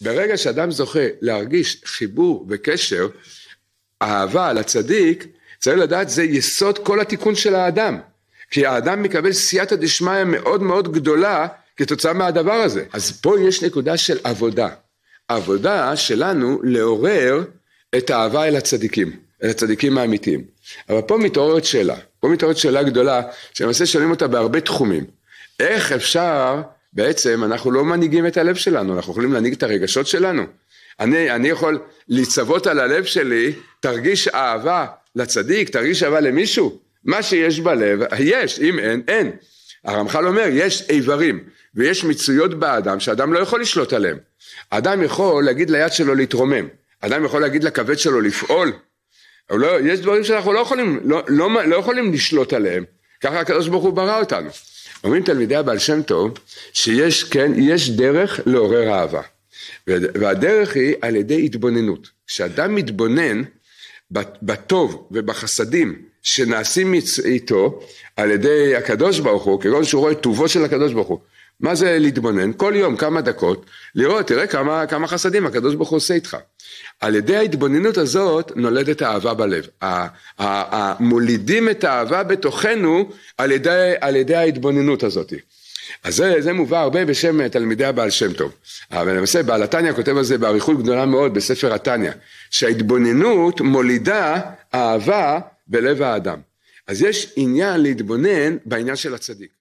ברגע שאדם זוכה להרגיש חיבור וקשר, אהבה לצדיק, צריך לדעת זה יסוד כל התיקון של האדם. כי האדם מקבל סייעתא דשמיא מאוד מאוד גדולה כתוצאה מהדבר הזה. אז פה יש נקודה של עבודה. עבודה שלנו לעורר את האהבה אל הצדיקים, אל הצדיקים האמיתיים. אבל פה מתעוררת שאלה, פה מתעוררת שאלה גדולה, שלמעשה שואלים אותה בהרבה תחומים. איך אפשר בעצם אנחנו לא מנהיגים את הלב שלנו, אנחנו יכולים להנהיג את הרגשות שלנו. אני, אני יכול לצוות על הלב שלי, תרגיש אהבה לצדיק, תרגיש אהבה למישהו. מה שיש בלב, יש, אם אין, אין. הרמח"ל אומר, יש איברים ויש מצויות באדם שאדם לא יכול לשלוט עליהם. אדם יכול להגיד ליד שלו להתרומם, אדם יכול להגיד לכבד שלו לפעול. לא, יש דברים שאנחנו לא יכולים, לא, לא, לא יכולים לשלוט עליהם, ככה הקדוש ברוך הוא ברא אותנו. אומרים תלמידי הבעל שם טוב שיש כן, יש דרך לעורר אהבה. והדרך היא על ידי התבוננות. כשאדם מתבונן בטוב ובחסדים שנעשים איתו על ידי הקדוש ברוך הוא, כגון שהוא רואה טובו של הקדוש ברוך הוא, מה זה להתבונן? כל יום כמה דקות, לראות, תראה כמה, כמה חסדים הקדוש ברוך הוא עושה איתך. על ידי ההתבוננות הזאת נולדת האהבה בלב. מולידים את האהבה בתוכנו על ידי, על ידי ההתבוננות הזאת. אז זה, זה מובא הרבה בשם תלמידי הבעל שם טוב. אבל למעשה בעל התניא כותב על זה באריכות גדולה מאוד בספר התניא, שההתבוננות מולידה אהבה בלב האדם. אז יש עניין להתבונן בעניין של הצדיק.